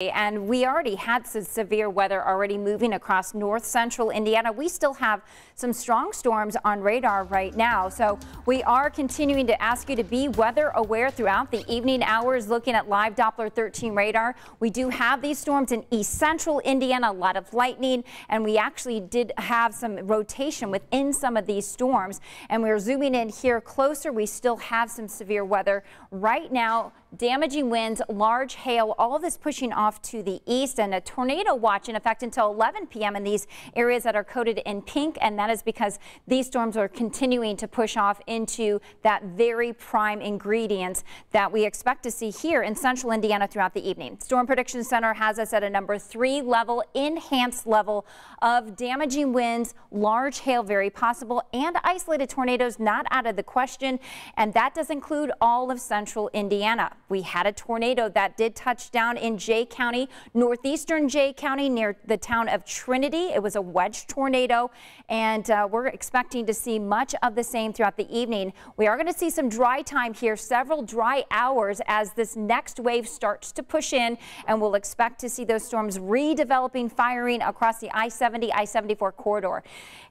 And we already had some severe weather already moving across north central Indiana. We still have some strong storms on radar right now. So we are continuing to ask you to be weather aware throughout the evening hours looking at live Doppler 13 radar. We do have these storms in east central Indiana, a lot of lightning, and we actually did have some rotation within some of these storms. And we're zooming in here closer. We still have some severe weather right now, damaging winds, large hail, all of this pushing on off to the east and a tornado watch in effect until 11 p.m. in these areas that are coated in pink. And that is because these storms are continuing to push off into that very prime ingredients that we expect to see here in central Indiana throughout the evening. Storm Prediction Center has us at a number three level, enhanced level of damaging winds, large hail very possible, and isolated tornadoes not out of the question. And that does include all of central Indiana. We had a tornado that did touch down in J. County, northeastern Jay County near the town of Trinity. It was a wedge tornado and uh, we're expecting to see much of the same throughout the evening. We are going to see some dry time here, several dry hours as this next wave starts to push in and we'll expect to see those storms redeveloping firing across the I-70, I-74 corridor.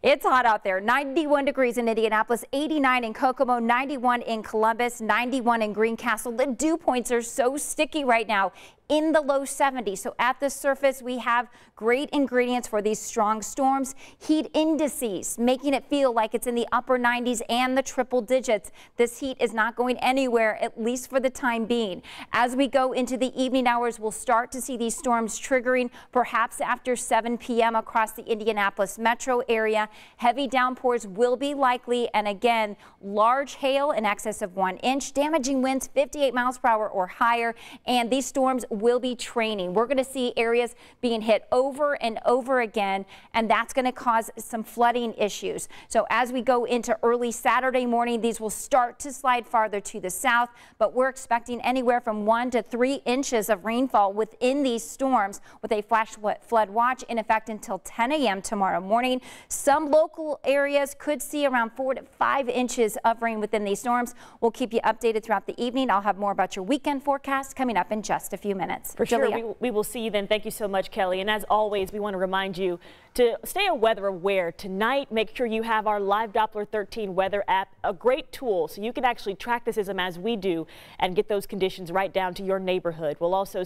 It's hot out there, 91 degrees in Indianapolis, 89 in Kokomo, 91 in Columbus, 91 in Greencastle. The dew points are so sticky right now in the low 70s. So at the surface, we have great ingredients for these strong storms. Heat indices, making it feel like it's in the upper 90s and the triple digits. This heat is not going anywhere, at least for the time being. As we go into the evening hours, we'll start to see these storms triggering perhaps after 7 p.m. across the Indianapolis metro area. Heavy downpours will be likely, and again, large hail in excess of one inch, damaging winds 58 miles per hour or higher, and these storms will be training. We're going to see areas being hit over and over again, and that's going to cause some flooding issues. So as we go into early Saturday morning, these will start to slide farther to the south, but we're expecting anywhere from one to three inches of rainfall within these storms with a flash flood watch in effect until 10 a.m. tomorrow morning. Some local areas could see around four to five inches of rain within these storms. We'll keep you updated throughout the evening. I'll have more about your weekend forecast coming up in just a few minutes minutes. For Julia. sure. We, we will see you then. Thank you so much, Kelly. And as always, we want to remind you to stay weather aware tonight. Make sure you have our live Doppler 13 weather app, a great tool so you can actually track the system as we do and get those conditions right down to your neighborhood. We'll also